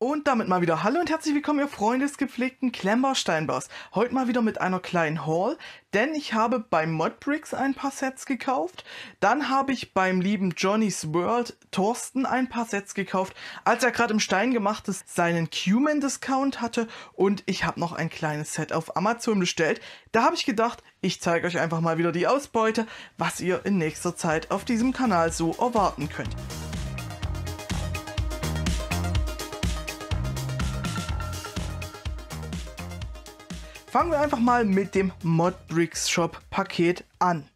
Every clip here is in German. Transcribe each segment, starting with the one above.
Und damit mal wieder Hallo und herzlich willkommen, ihr Freunde des gepflegten klemmbaustein Heute mal wieder mit einer kleinen Haul, denn ich habe bei Modbricks ein paar Sets gekauft. Dann habe ich beim lieben Johnny's World Thorsten ein paar Sets gekauft, als er gerade im Stein gemacht ist, seinen Cuman-Discount hatte. Und ich habe noch ein kleines Set auf Amazon bestellt. Da habe ich gedacht, ich zeige euch einfach mal wieder die Ausbeute, was ihr in nächster Zeit auf diesem Kanal so erwarten könnt. Fangen wir einfach mal mit dem Modbricks Shop Paket an.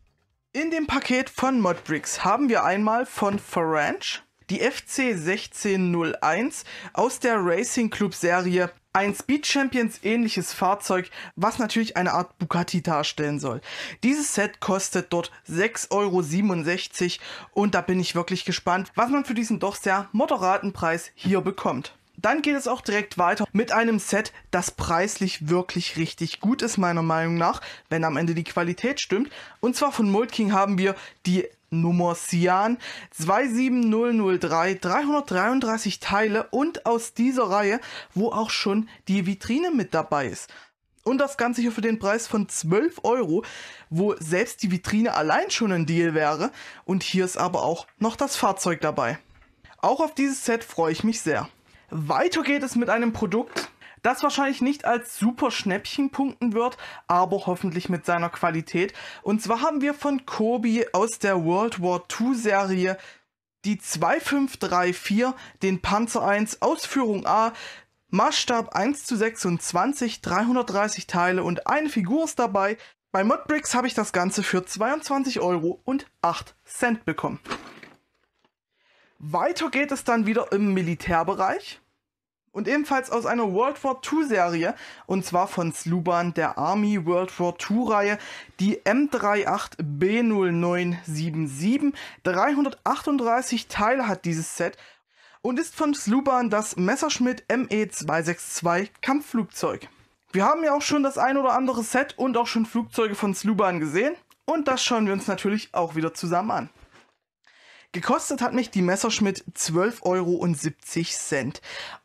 In dem Paket von Modbricks haben wir einmal von Forange die FC 1601 aus der Racing Club Serie ein Speed Champions ähnliches Fahrzeug, was natürlich eine Art Bugatti darstellen soll. Dieses Set kostet dort 6,67 Euro und da bin ich wirklich gespannt, was man für diesen doch sehr moderaten Preis hier bekommt. Dann geht es auch direkt weiter mit einem Set, das preislich wirklich richtig gut ist, meiner Meinung nach, wenn am Ende die Qualität stimmt. Und zwar von Moldking haben wir die Nummer Cyan 27003, 333 Teile und aus dieser Reihe, wo auch schon die Vitrine mit dabei ist. Und das Ganze hier für den Preis von 12 Euro, wo selbst die Vitrine allein schon ein Deal wäre. Und hier ist aber auch noch das Fahrzeug dabei. Auch auf dieses Set freue ich mich sehr. Weiter geht es mit einem Produkt, das wahrscheinlich nicht als super Schnäppchen punkten wird, aber hoffentlich mit seiner Qualität. Und zwar haben wir von Kobi aus der World War II Serie die 2534, den Panzer 1, Ausführung A, Maßstab 1 zu 26, 330 Teile und eine Figur ist dabei. Bei Modbricks habe ich das Ganze für 22,08 Euro bekommen. Weiter geht es dann wieder im Militärbereich und ebenfalls aus einer World War II Serie und zwar von Sluban der Army World War II Reihe, die M38B0977. 338 Teile hat dieses Set und ist von Sluban das Messerschmitt ME262 Kampfflugzeug. Wir haben ja auch schon das ein oder andere Set und auch schon Flugzeuge von Sluban gesehen und das schauen wir uns natürlich auch wieder zusammen an. Gekostet hat mich die Messerschmitt 12,70 Euro.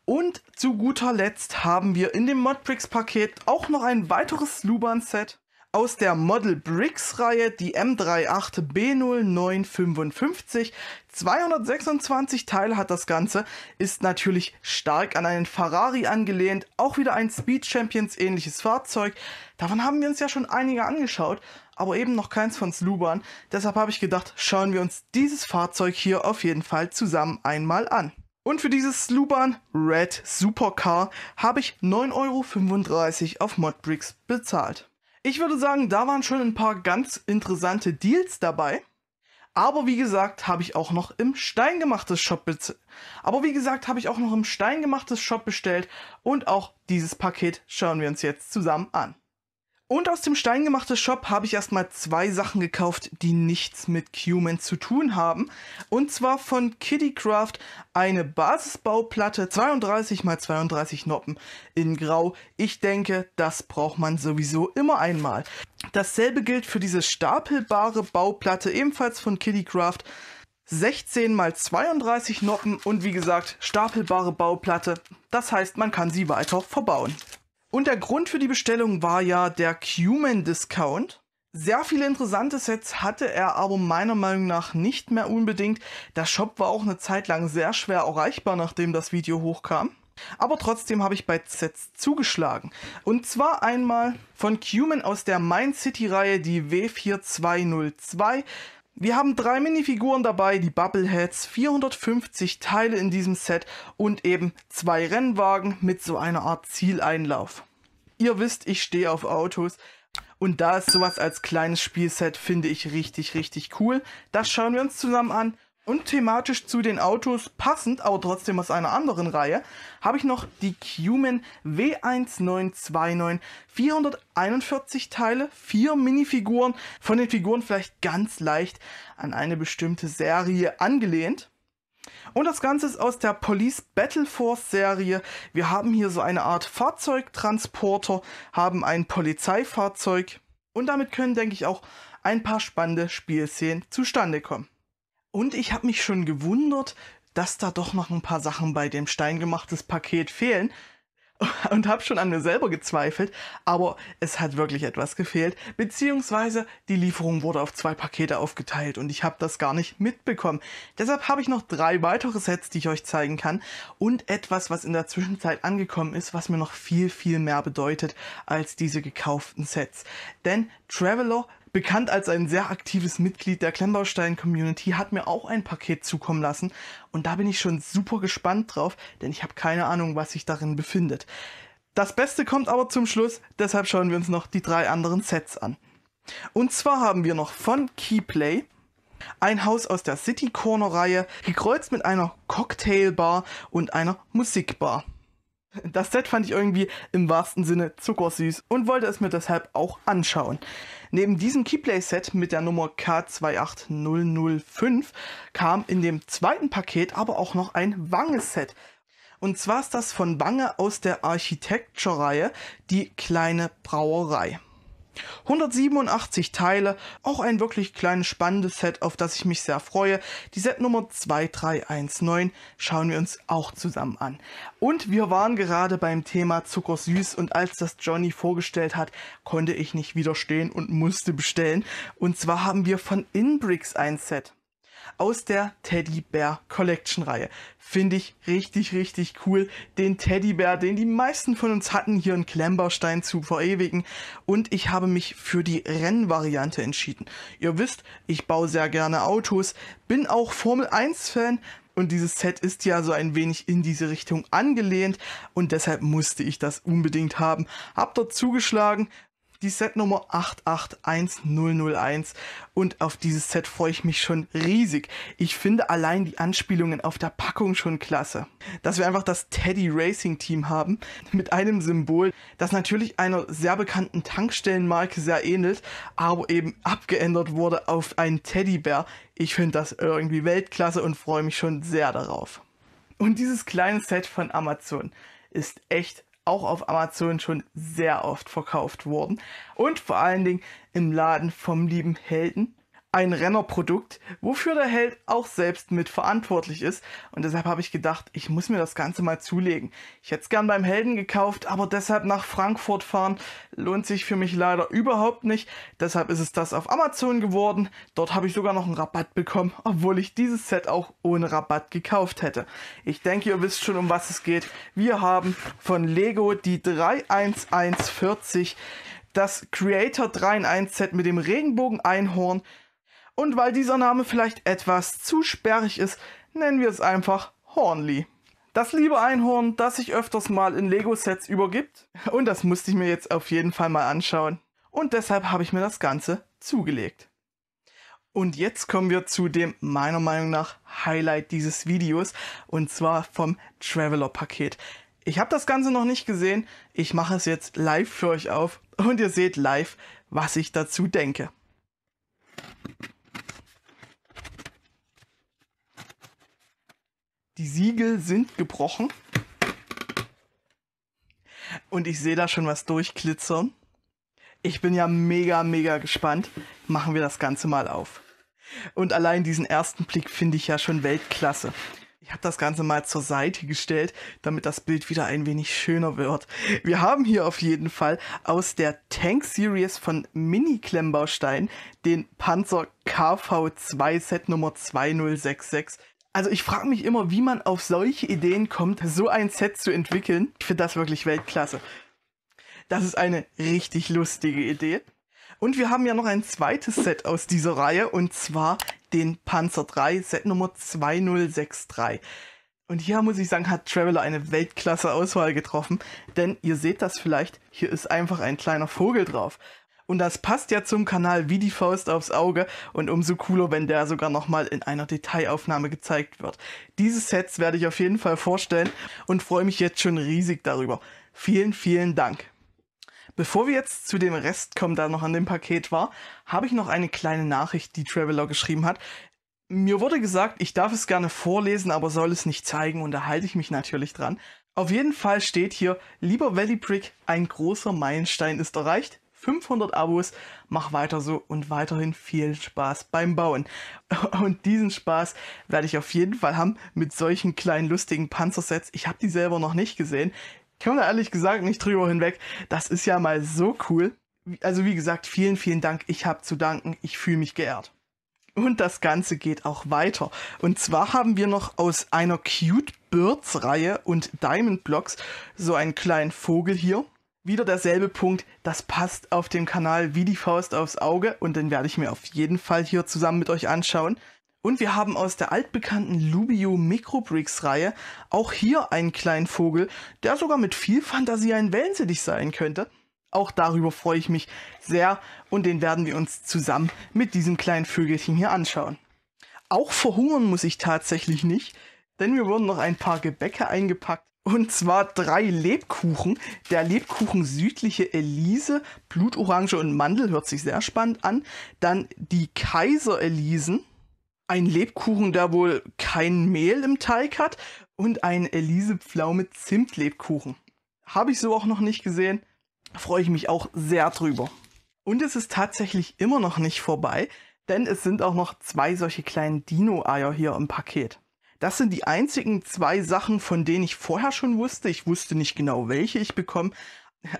Und zu guter Letzt haben wir in dem Modbricks-Paket auch noch ein weiteres Luban-Set aus der Model Bricks Reihe die M38B0955. 226 Teile hat das Ganze, ist natürlich stark an einen Ferrari angelehnt, auch wieder ein Speed Champions ähnliches Fahrzeug. Davon haben wir uns ja schon einige angeschaut aber eben noch keins von Sluban. Deshalb habe ich gedacht, schauen wir uns dieses Fahrzeug hier auf jeden Fall zusammen einmal an. Und für dieses Sluban Red Supercar habe ich 9,35 Euro auf Modbricks bezahlt. Ich würde sagen, da waren schon ein paar ganz interessante Deals dabei. Aber wie gesagt, habe ich auch noch im Stein gemachtes Shop bestellt. Aber wie gesagt, habe ich auch noch im Stein gemachtes Shop bestellt und auch dieses Paket schauen wir uns jetzt zusammen an. Und aus dem steingemachtes Shop habe ich erstmal zwei Sachen gekauft, die nichts mit Cuman zu tun haben. Und zwar von Kittycraft eine Basisbauplatte 32 x 32 Noppen in Grau. Ich denke, das braucht man sowieso immer einmal. Dasselbe gilt für diese stapelbare Bauplatte ebenfalls von Kittycraft. 16 x 32 Noppen und wie gesagt stapelbare Bauplatte. Das heißt, man kann sie weiter verbauen. Und der Grund für die Bestellung war ja der Cuman-Discount. Sehr viele interessante Sets hatte er aber meiner Meinung nach nicht mehr unbedingt. Der Shop war auch eine Zeit lang sehr schwer erreichbar, nachdem das Video hochkam. Aber trotzdem habe ich bei Sets zugeschlagen. Und zwar einmal von Cuman aus der Mind City Reihe die W4202. Wir haben drei Minifiguren dabei, die Bubbleheads, 450 Teile in diesem Set und eben zwei Rennwagen mit so einer Art Zieleinlauf. Ihr wisst, ich stehe auf Autos und da ist sowas als kleines Spielset, finde ich richtig, richtig cool. Das schauen wir uns zusammen an und thematisch zu den Autos passend, aber trotzdem aus einer anderen Reihe, habe ich noch die Cuman W1929. 441 Teile, vier Minifiguren, von den Figuren vielleicht ganz leicht an eine bestimmte Serie angelehnt. Und das Ganze ist aus der Police Battle Force Serie. Wir haben hier so eine Art Fahrzeugtransporter, haben ein Polizeifahrzeug und damit können, denke ich, auch ein paar spannende Spielszenen zustande kommen. Und ich habe mich schon gewundert, dass da doch noch ein paar Sachen bei dem steingemachtes Paket fehlen und habe schon an mir selber gezweifelt, aber es hat wirklich etwas gefehlt, beziehungsweise die Lieferung wurde auf zwei Pakete aufgeteilt und ich habe das gar nicht mitbekommen. Deshalb habe ich noch drei weitere Sets, die ich euch zeigen kann und etwas, was in der Zwischenzeit angekommen ist, was mir noch viel, viel mehr bedeutet als diese gekauften Sets. Denn Traveler bekannt als ein sehr aktives Mitglied der Klemmbaustein-Community, hat mir auch ein Paket zukommen lassen. Und da bin ich schon super gespannt drauf, denn ich habe keine Ahnung, was sich darin befindet. Das Beste kommt aber zum Schluss, deshalb schauen wir uns noch die drei anderen Sets an. Und zwar haben wir noch von Keyplay ein Haus aus der City Corner Reihe, gekreuzt mit einer Cocktailbar und einer Musikbar. Das Set fand ich irgendwie im wahrsten Sinne zuckersüß und wollte es mir deshalb auch anschauen. Neben diesem Keyplay-Set mit der Nummer K28005 kam in dem zweiten Paket aber auch noch ein Wange-Set. Und zwar ist das von Wange aus der Architecture-Reihe die kleine Brauerei. 187 Teile, auch ein wirklich kleines spannendes Set, auf das ich mich sehr freue. Die Setnummer 2319 schauen wir uns auch zusammen an. Und wir waren gerade beim Thema Zuckersüß und als das Johnny vorgestellt hat, konnte ich nicht widerstehen und musste bestellen. Und zwar haben wir von Inbricks ein Set aus der Teddy Bear Collection Reihe. Finde ich richtig, richtig cool. Den Teddy Bear, den die meisten von uns hatten, hier in Klemmbaustein zu verewigen. Und ich habe mich für die Rennvariante entschieden. Ihr wisst, ich baue sehr gerne Autos, bin auch Formel 1 Fan, und dieses Set ist ja so ein wenig in diese Richtung angelehnt und deshalb musste ich das unbedingt haben. Hab dort zugeschlagen, die Setnummer 881001 und auf dieses Set freue ich mich schon riesig. Ich finde allein die Anspielungen auf der Packung schon klasse. Dass wir einfach das Teddy Racing Team haben mit einem Symbol, das natürlich einer sehr bekannten Tankstellenmarke sehr ähnelt, aber eben abgeändert wurde auf einen Teddybär. Ich finde das irgendwie Weltklasse und freue mich schon sehr darauf. Und dieses kleine Set von Amazon ist echt auch auf Amazon schon sehr oft verkauft worden. und vor allen Dingen im Laden vom lieben Helden ein Rennerprodukt, wofür der Held auch selbst mit verantwortlich ist. Und deshalb habe ich gedacht, ich muss mir das Ganze mal zulegen. Ich hätte es gern beim Helden gekauft, aber deshalb nach Frankfurt fahren lohnt sich für mich leider überhaupt nicht. Deshalb ist es das auf Amazon geworden. Dort habe ich sogar noch einen Rabatt bekommen, obwohl ich dieses Set auch ohne Rabatt gekauft hätte. Ich denke, ihr wisst schon, um was es geht. Wir haben von Lego die 31140 das Creator 3 in 1 Set mit dem Regenbogen-Einhorn und weil dieser Name vielleicht etwas zu sperrig ist, nennen wir es einfach Hornly. Das liebe Einhorn, das sich öfters mal in Lego-Sets übergibt. Und das musste ich mir jetzt auf jeden Fall mal anschauen. Und deshalb habe ich mir das Ganze zugelegt. Und jetzt kommen wir zu dem meiner Meinung nach Highlight dieses Videos. Und zwar vom Traveler-Paket. Ich habe das Ganze noch nicht gesehen. Ich mache es jetzt live für euch auf. Und ihr seht live, was ich dazu denke. Die Siegel sind gebrochen. Und ich sehe da schon was durchglitzern. Ich bin ja mega, mega gespannt. Machen wir das Ganze mal auf. Und allein diesen ersten Blick finde ich ja schon Weltklasse. Ich habe das Ganze mal zur Seite gestellt, damit das Bild wieder ein wenig schöner wird. Wir haben hier auf jeden Fall aus der Tank Series von Mini Klemmbaustein den Panzer KV2 Set Nummer 2066. Also ich frage mich immer, wie man auf solche Ideen kommt, so ein Set zu entwickeln. Ich finde das wirklich Weltklasse. Das ist eine richtig lustige Idee. Und wir haben ja noch ein zweites Set aus dieser Reihe und zwar den Panzer 3, Set Nummer 2063. Und hier muss ich sagen, hat Traveler eine Weltklasse Auswahl getroffen, denn ihr seht das vielleicht, hier ist einfach ein kleiner Vogel drauf. Und das passt ja zum Kanal wie die Faust aufs Auge und umso cooler, wenn der sogar nochmal in einer Detailaufnahme gezeigt wird. Diese Sets werde ich auf jeden Fall vorstellen und freue mich jetzt schon riesig darüber. Vielen, vielen Dank. Bevor wir jetzt zu dem Rest kommen, da noch an dem Paket war, habe ich noch eine kleine Nachricht, die Traveler geschrieben hat. Mir wurde gesagt, ich darf es gerne vorlesen, aber soll es nicht zeigen und da halte ich mich natürlich dran. Auf jeden Fall steht hier, lieber Valley Brick, ein großer Meilenstein ist erreicht. 500 Abos. Mach weiter so und weiterhin viel Spaß beim Bauen. Und diesen Spaß werde ich auf jeden Fall haben mit solchen kleinen lustigen Panzersets. Ich habe die selber noch nicht gesehen. Ich komme ehrlich gesagt nicht drüber hinweg. Das ist ja mal so cool. Also wie gesagt, vielen, vielen Dank. Ich habe zu danken. Ich fühle mich geehrt. Und das Ganze geht auch weiter. Und zwar haben wir noch aus einer Cute Birds Reihe und Diamond Blocks so einen kleinen Vogel hier wieder derselbe Punkt, das passt auf dem Kanal wie die Faust aufs Auge und den werde ich mir auf jeden Fall hier zusammen mit euch anschauen. Und wir haben aus der altbekannten Lubio Microbricks Reihe auch hier einen kleinen Vogel, der sogar mit viel Fantasie ein Wellensittich sein könnte. Auch darüber freue ich mich sehr und den werden wir uns zusammen mit diesem kleinen Vögelchen hier anschauen. Auch verhungern muss ich tatsächlich nicht, denn mir wurden noch ein paar Gebäcke eingepackt und zwar drei Lebkuchen. Der Lebkuchen südliche Elise, Blutorange und Mandel, hört sich sehr spannend an. Dann die Kaiser Elisen, Ein Lebkuchen, der wohl kein Mehl im Teig hat. Und ein Elise Elisepflaume Zimtlebkuchen. Habe ich so auch noch nicht gesehen. Freue ich mich auch sehr drüber. Und es ist tatsächlich immer noch nicht vorbei, denn es sind auch noch zwei solche kleinen Dino-Eier hier im Paket. Das sind die einzigen zwei Sachen, von denen ich vorher schon wusste. Ich wusste nicht genau, welche ich bekomme.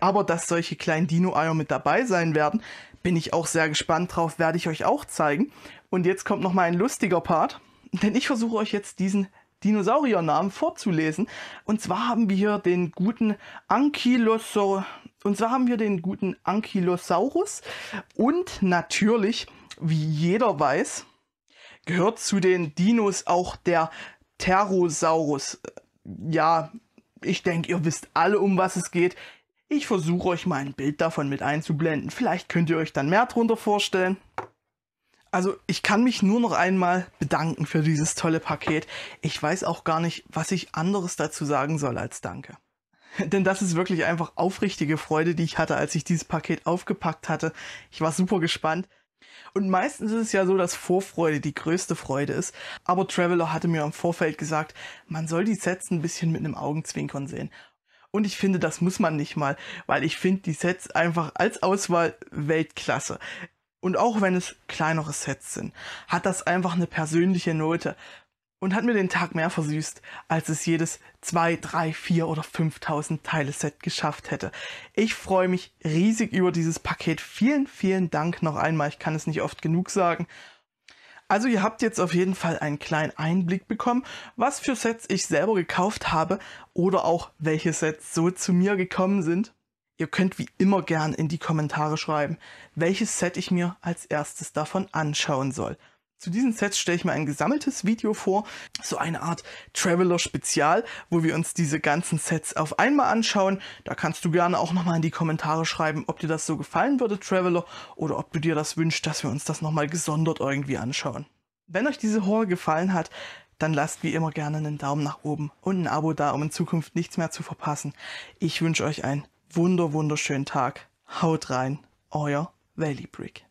Aber dass solche kleinen Dino-Eier mit dabei sein werden, bin ich auch sehr gespannt drauf, werde ich euch auch zeigen. Und jetzt kommt nochmal ein lustiger Part, denn ich versuche euch jetzt diesen Dinosauriernamen vorzulesen. Und zwar haben wir hier den guten Ankylosaurus. Und zwar haben wir den guten Ankylosaurus. Und natürlich, wie jeder weiß, gehört zu den Dinos auch der Pterosaurus. Äh, ja, ich denke, ihr wisst alle, um was es geht. Ich versuche euch mal ein Bild davon mit einzublenden. Vielleicht könnt ihr euch dann mehr drunter vorstellen. Also ich kann mich nur noch einmal bedanken für dieses tolle Paket. Ich weiß auch gar nicht, was ich anderes dazu sagen soll als Danke. Denn das ist wirklich einfach aufrichtige Freude, die ich hatte, als ich dieses Paket aufgepackt hatte. Ich war super gespannt. Und meistens ist es ja so, dass Vorfreude die größte Freude ist. Aber Traveler hatte mir im Vorfeld gesagt, man soll die Sets ein bisschen mit einem Augenzwinkern sehen. Und ich finde, das muss man nicht mal, weil ich finde die Sets einfach als Auswahl Weltklasse. Und auch wenn es kleinere Sets sind, hat das einfach eine persönliche Note, und hat mir den Tag mehr versüßt, als es jedes 2, 3, 4 oder 5000 Teile Set geschafft hätte. Ich freue mich riesig über dieses Paket. Vielen, vielen Dank noch einmal. Ich kann es nicht oft genug sagen. Also ihr habt jetzt auf jeden Fall einen kleinen Einblick bekommen, was für Sets ich selber gekauft habe oder auch welche Sets so zu mir gekommen sind. Ihr könnt wie immer gern in die Kommentare schreiben, welches Set ich mir als erstes davon anschauen soll. Zu diesen Sets stelle ich mir ein gesammeltes Video vor, so eine Art Traveler-Spezial, wo wir uns diese ganzen Sets auf einmal anschauen. Da kannst du gerne auch nochmal in die Kommentare schreiben, ob dir das so gefallen würde, Traveler, oder ob du dir das wünschst, dass wir uns das nochmal gesondert irgendwie anschauen. Wenn euch diese Horror gefallen hat, dann lasst wie immer gerne einen Daumen nach oben und ein Abo da, um in Zukunft nichts mehr zu verpassen. Ich wünsche euch einen wunder wunderschönen Tag. Haut rein, euer Valley Brick.